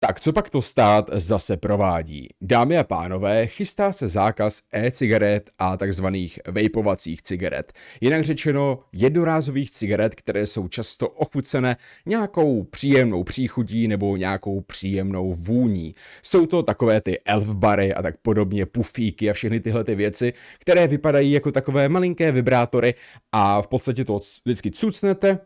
Tak co pak to stát zase provádí? Dámy a pánové, chystá se zákaz e-cigaret a takzvaných vejpovacích cigaret. Jinak řečeno jednorázových cigaret, které jsou často ochucené nějakou příjemnou příchutí nebo nějakou příjemnou vůní. Jsou to takové ty elfbary a tak podobně, pufíky a všechny tyhle ty věci, které vypadají jako takové malinké vibrátory a v podstatě to vždycky cucnete,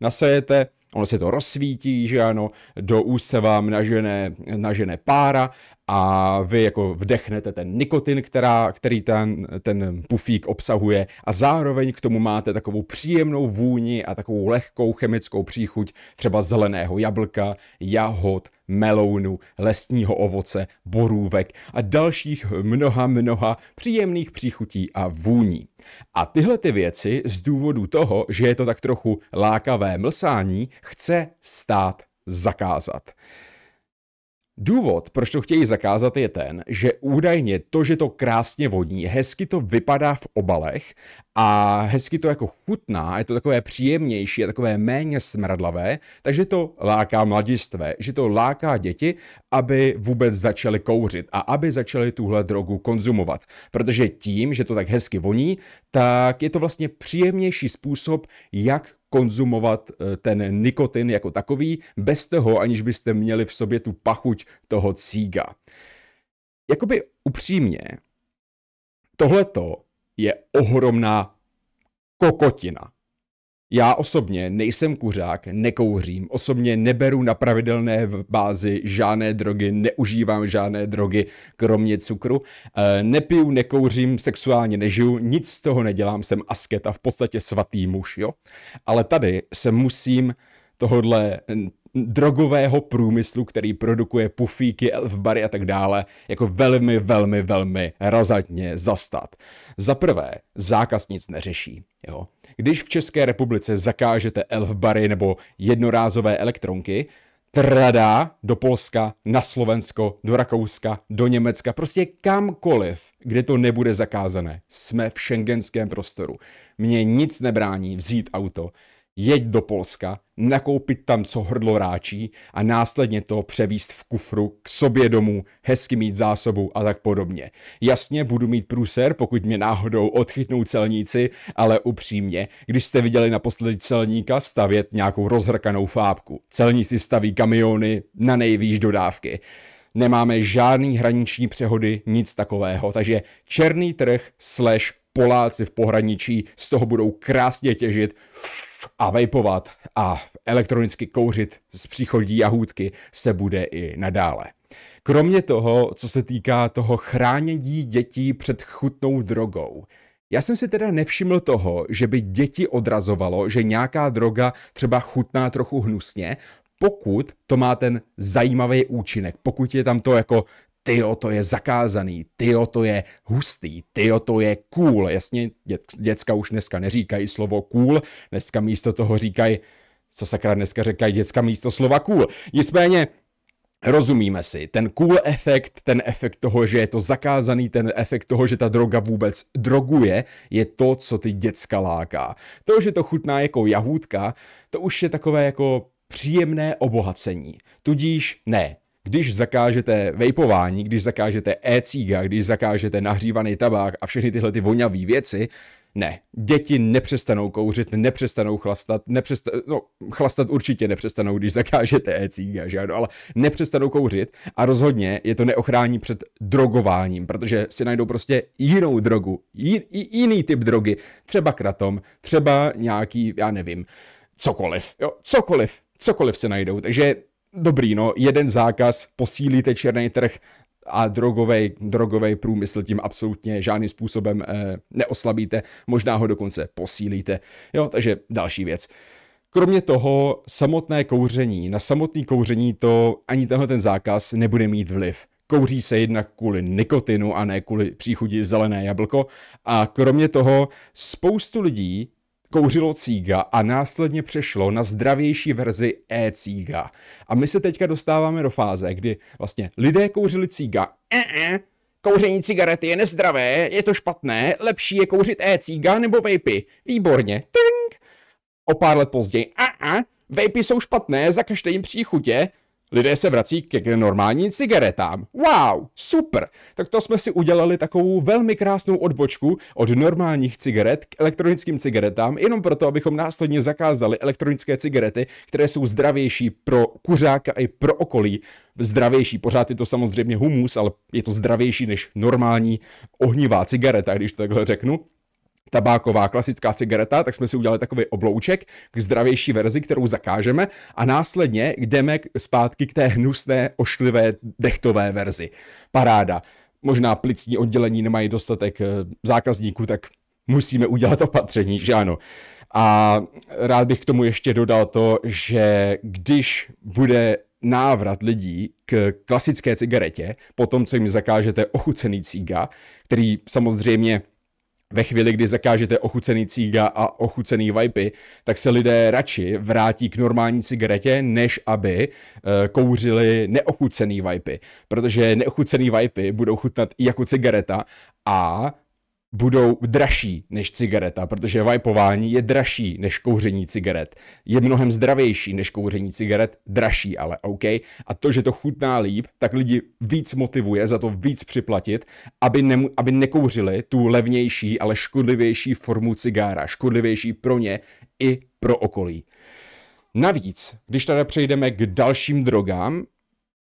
nasajete, ono se to rozsvítí, že ano, do úst se vám nažené, nažené pára a vy jako vdechnete ten nikotin, která, který ten, ten pufík obsahuje a zároveň k tomu máte takovou příjemnou vůni a takovou lehkou chemickou příchuť třeba zeleného jablka, jahod, melounu, lesního ovoce, borůvek a dalších mnoha, mnoha příjemných příchutí a vůní. A tyhle ty věci z důvodu toho, že je to tak trochu lákavé mlsání, chce stát zakázat. Důvod, proč to chtějí zakázat, je ten, že údajně to, že to krásně vodní, hezky to vypadá v obalech a hezky to jako chutná, je to takové příjemnější, je takové méně smradlavé, takže to láká mladistvé, že to láká děti, aby vůbec začaly kouřit a aby začaly tuhle drogu konzumovat. Protože tím, že to tak hezky voní, tak je to vlastně příjemnější způsob, jak konzumovat eh, ten nikotin jako takový, bez toho, aniž byste měli v sobě tu pachuť toho cíga. Jakoby upřímně, tohleto je ohromná kokotina. Já osobně nejsem kuřák, nekouřím, osobně neberu na pravidelné bázi žádné drogy, neužívám žádné drogy, kromě cukru, eh, nepiju, nekouřím, sexuálně nežiju, nic z toho nedělám, jsem asketa, v podstatě svatý muž, jo. Ale tady se musím tohodle hm, drogového průmyslu, který produkuje pufíky, elf bary a tak dále, jako velmi, velmi, velmi razatně zastat. Za prvé, zákaz nic neřeší. Jo? Když v České republice zakážete elf bary nebo jednorázové elektronky, trada do Polska, na Slovensko, do Rakouska, do Německa, prostě kamkoliv, kde to nebude zakázané. Jsme v šengenském prostoru. Mně nic nebrání vzít auto, jeď do Polska, nakoupit tam, co hrdlo ráčí a následně to převíst v kufru k sobě domů, hezky mít zásobu a tak podobně. Jasně, budu mít průser, pokud mě náhodou odchytnou celníci, ale upřímně, když jste viděli naposledy celníka stavět nějakou rozhrkanou fábku. Celníci staví kamiony na nejvýš dodávky nemáme žádný hraniční přehody, nic takového. Takže černý trh slash Poláci v pohraničí z toho budou krásně těžit, a vejpovat a elektronicky kouřit z příchodí jahůdky se bude i nadále. Kromě toho, co se týká toho chránění dětí před chutnou drogou, já jsem si teda nevšiml toho, že by děti odrazovalo, že nějaká droga třeba chutná trochu hnusně, pokud to má ten zajímavý účinek, pokud je tam to jako tyjo, to je zakázaný, tyjo, to je hustý, tyjo, to je cool. Jasně, děcka už dneska neříkají slovo cool, dneska místo toho říkají, co sakra dneska říkají děcka místo slova cool. Nicméně, Rozumíme si, ten cool efekt, ten efekt toho, že je to zakázaný, ten efekt toho, že ta droga vůbec droguje, je to, co ty děcka láká. To, že to chutná jako jahůdka, to už je takové jako příjemné obohacení. Tudíž ne, když zakážete vejpování, když zakážete e-cíga, když zakážete nahřívaný tabák a všechny tyhle ty vonavé věci, ne, děti nepřestanou kouřit, nepřestanou chlastat, nepřesta, no, chlastat určitě nepřestanou, když zakážete e-cíga, že ano, ale nepřestanou kouřit a rozhodně je to neochrání před drogováním, protože si najdou prostě jinou drogu, jiný typ drogy, třeba kratom, třeba nějaký, já nevím, cokoliv, jo, cokoliv, cokoliv se najdou, takže dobrý, no, jeden zákaz, posílíte černý trh a drogovej, drogovej průmysl tím absolutně žádným způsobem eh, neoslabíte, možná ho dokonce posílíte. Jo, takže další věc. Kromě toho samotné kouření, na samotné kouření to ani tenhle ten zákaz nebude mít vliv. Kouří se jednak kvůli nikotinu a ne kvůli příchuti zelené jablko. A kromě toho spoustu lidí kouřilo cíga a následně přešlo na zdravější verzi e-cíga. A my se teďka dostáváme do fáze, kdy vlastně lidé kouřili cíga, e-e, eh, eh, Kouření cigarety je nezdravé, je to špatné, lepší je kouřit e-cíga nebo vapey. Výborně. Tink. O pár let později, a a, vapey jsou špatné, zakažte jim příchutě lidé se vrací k normálním cigaretám. Wow, super! Tak to jsme si udělali takovou velmi krásnou odbočku od normálních cigaret k elektronickým cigaretám, jenom proto, abychom následně zakázali elektronické cigarety, které jsou zdravější pro kuřáka i pro okolí. Zdravější, pořád je to samozřejmě humus, ale je to zdravější než normální ohnivá cigareta, když to takhle řeknu tabáková klasická cigareta, tak jsme si udělali takový oblouček k zdravější verzi, kterou zakážeme a následně jdeme zpátky k té hnusné, ošklivé, dechtové verzi. Paráda. Možná plicní oddělení nemají dostatek eh, zákazníků, tak musíme udělat opatření, že ano. A rád bych k tomu ještě dodal to, že když bude návrat lidí k klasické cigaretě, po tom, co jim zakážete ochucený cíga, který samozřejmě ve chvíli, kdy zakážete ochucený cíga a ochucený vajpy, tak se lidé radši vrátí k normální cigaretě, než aby eh, kouřili neochucený vajpy. Protože neochucený vajpy budou chutnat i jako cigareta a budou dražší než cigareta, protože vajpování je dražší než kouření cigaret. Je mnohem zdravější než kouření cigaret, dražší ale, OK? A to, že to chutná líp, tak lidi víc motivuje za to víc připlatit, aby, nemu, aby nekouřili tu levnější, ale škodlivější formu cigára, škodlivější pro ně i pro okolí. Navíc, když tady přejdeme k dalším drogám,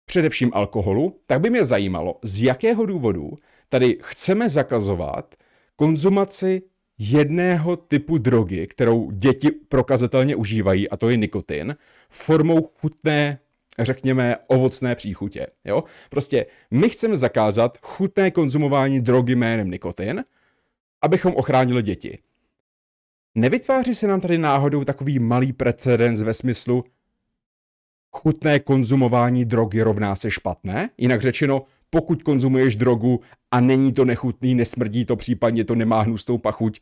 především alkoholu, tak by mě zajímalo, z jakého důvodu tady chceme zakazovat konzumaci jedného typu drogy, kterou děti prokazatelně užívají, a to je nikotin, formou chutné, řekněme, ovocné příchutě. Jo? Prostě my chceme zakázat chutné konzumování drogy jménem nikotin, abychom ochránili děti. Nevytváří se nám tady náhodou takový malý precedens ve smyslu chutné konzumování drogy rovná se špatné? Jinak řečeno, pokud konzumuješ drogu a není to nechutný, nesmrdí to, případně to nemá hnusnou pachuť,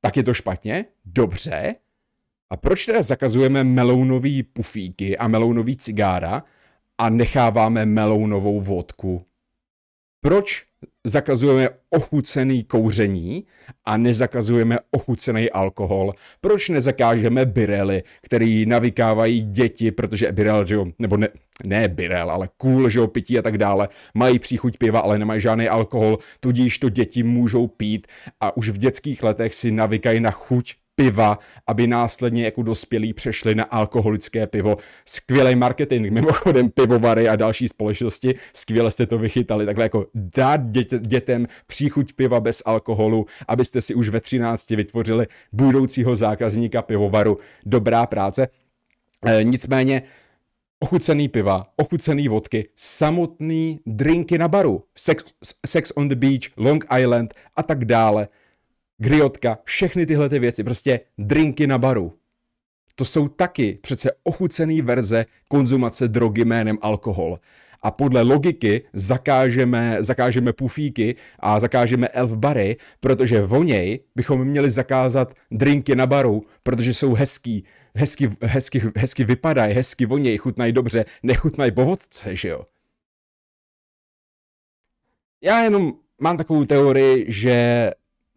tak je to špatně? Dobře. A proč teda zakazujeme melounový pufíky a melounový cigára a necháváme melounovou vodku? Proč zakazujeme ochucený kouření a nezakazujeme ochucený alkohol. Proč nezakážeme birely, který navykávají děti, protože birel, že jo, nebo ne, ne birel, ale kůl, že jo, pití a tak dále, mají příchuť piva, ale nemají žádný alkohol, tudíž to děti můžou pít a už v dětských letech si navykají na chuť piva, aby následně jako dospělí přešli na alkoholické pivo. Skvělý marketing, mimochodem pivovary a další společnosti, skvěle jste to vychytali. Takhle jako dát dět, dětem příchuť piva bez alkoholu, abyste si už ve 13 vytvořili budoucího zákazníka pivovaru. Dobrá práce. E, nicméně, ochucený piva, ochucený vodky, samotný drinky na baru, sex, sex on the beach, Long Island a tak dále griotka, všechny tyhle ty věci, prostě drinky na baru. To jsou taky přece ochucený verze konzumace drogy jménem alkohol. A podle logiky zakážeme, zakážeme pufíky a zakážeme elf bary, protože o něj bychom měli zakázat drinky na baru, protože jsou hezký, hezky, hezky, hezky vypadají, hezky voněj, chutnají dobře, nechutnají po vodce, že jo? Já jenom mám takovou teorii, že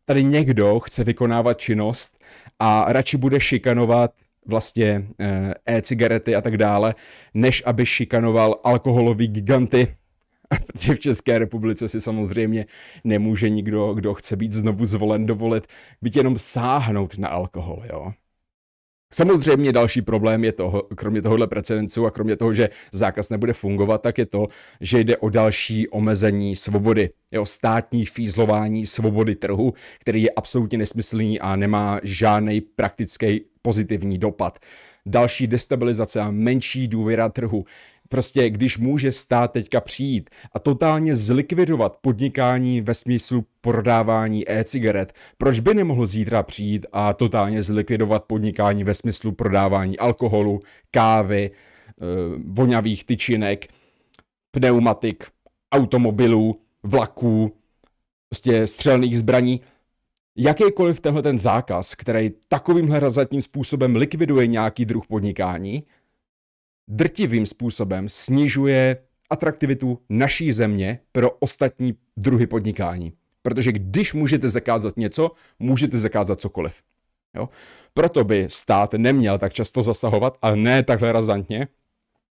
tady někdo chce vykonávat činnost a radši bude šikanovat vlastně eh, e-cigarety a tak dále, než aby šikanoval alkoholový giganty, protože v České republice si samozřejmě nemůže nikdo, kdo chce být znovu zvolen, dovolit být jenom sáhnout na alkohol, jo. Samozřejmě další problém je toho, kromě tohohle precedencu a kromě toho, že zákaz nebude fungovat, tak je to, že jde o další omezení svobody. Je o státní fízlování svobody trhu, který je absolutně nesmyslný a nemá žádný praktický pozitivní dopad další destabilizace a menší důvěra trhu prostě když může stát teďka přijít a totálně zlikvidovat podnikání ve smyslu prodávání e-cigaret, proč by nemohl zítra přijít a totálně zlikvidovat podnikání ve smyslu prodávání alkoholu, kávy, eh, voňavých tyčinek, pneumatik, automobilů, vlaků, prostě střelných zbraní. Jakýkoliv tenhle ten zákaz, který takovýmhle razatním způsobem likviduje nějaký druh podnikání, drtivým způsobem snižuje atraktivitu naší země pro ostatní druhy podnikání. Protože když můžete zakázat něco, můžete zakázat cokoliv. Jo? Proto by stát neměl tak často zasahovat a ne takhle razantně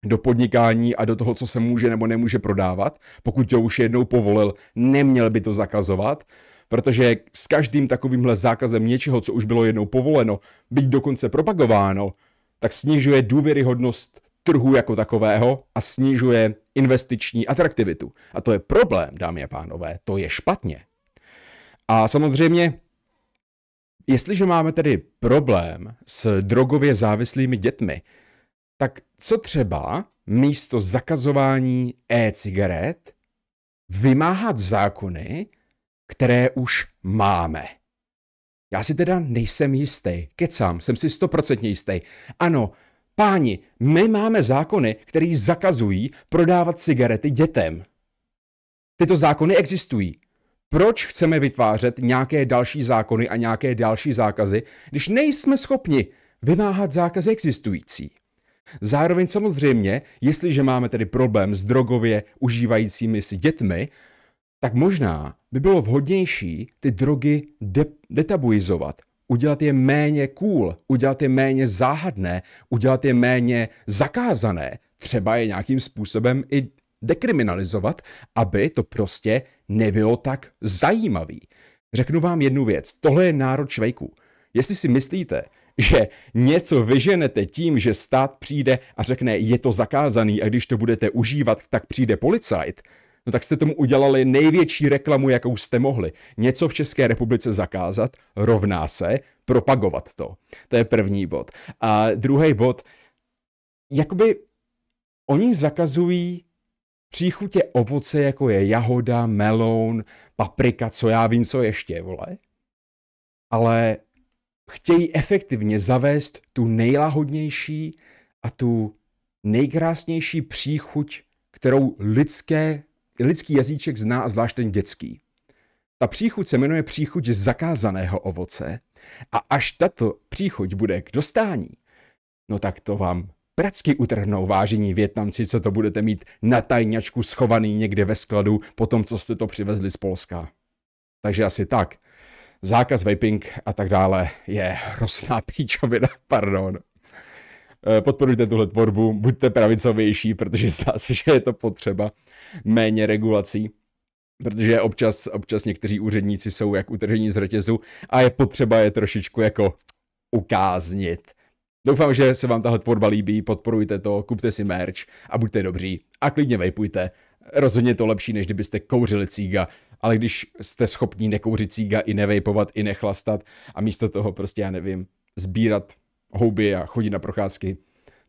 do podnikání a do toho, co se může nebo nemůže prodávat. Pokud to už jednou povolil, neměl by to zakazovat, protože s každým takovýmhle zákazem něčeho, co už bylo jednou povoleno, být dokonce propagováno, tak snižuje důvěryhodnost trhu jako takového a snižuje investiční atraktivitu. A to je problém, dámy a pánové, to je špatně. A samozřejmě, jestliže máme tedy problém s drogově závislými dětmi, tak co třeba místo zakazování e-cigaret vymáhat zákony, které už máme? Já si teda nejsem jistý, kecám, jsem si stoprocentně jistý. Ano, Páni, my máme zákony, které zakazují prodávat cigarety dětem. Tyto zákony existují. Proč chceme vytvářet nějaké další zákony a nějaké další zákazy, když nejsme schopni vymáhat zákazy existující? Zároveň samozřejmě, jestliže máme tedy problém s drogově užívajícími si dětmi, tak možná by bylo vhodnější ty drogy de- detabuizovat, udělat je méně cool, udělat je méně záhadné, udělat je méně zakázané, třeba je nějakým způsobem i dekriminalizovat, aby to prostě nebylo tak zajímavý. Řeknu vám jednu věc, tohle je národ švejků. Jestli si myslíte, že něco vyženete tím, že stát přijde a řekne, je to zakázaný a když to budete užívat, tak přijde policajt, no tak jste tomu udělali největší reklamu, jakou jste mohli. Něco v České republice zakázat rovná se propagovat to. To je první bod. A druhý bod, jakoby oni zakazují příchutě ovoce, jako je jahoda, meloun, paprika, co já vím, co ještě, vole. Ale chtějí efektivně zavést tu nejlahodnější a tu nejkrásnější příchuť, kterou lidské lidský jazyček zná, a zvlášť ten dětský. Ta příchuť se jmenuje příchuť zakázaného ovoce a až tato příchuť bude k dostání, no tak to vám pracky utrhnou, vážení Větnamci, co to budete mít na tajňačku schovaný někde ve skladu po tom, co jste to přivezli z Polska. Takže asi tak. Zákaz vaping a tak dále je hrozná píčovina, pardon. Eh, podporujte tuhle tvorbu, buďte pravicovější, protože zdá se, že je to potřeba méně regulací protože občas, občas někteří úředníci jsou jak utržení z řetězu a je potřeba je trošičku jako ukáznit. Doufám, že se vám tahle tvorba líbí, podporujte to, kupte si merch a buďte dobří a klidně vejpujte. Rozhodně to lepší, než kdybyste kouřili cíga, ale když jste schopní nekouřit cíga i nevejpovat, i nechlastat a místo toho prostě, já nevím, sbírat houby a chodit na procházky,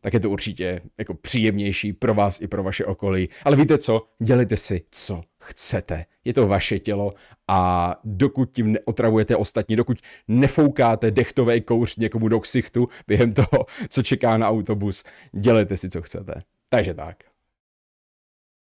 tak je to určitě jako příjemnější pro vás i pro vaše okolí. Ale víte co? Dělejte si, co chcete. Je to vaše tělo a dokud tím neotravujete ostatní, dokud nefoukáte dechtový kouř někomu do ksichtu během toho, co čeká na autobus, dělejte si, co chcete. Takže tak.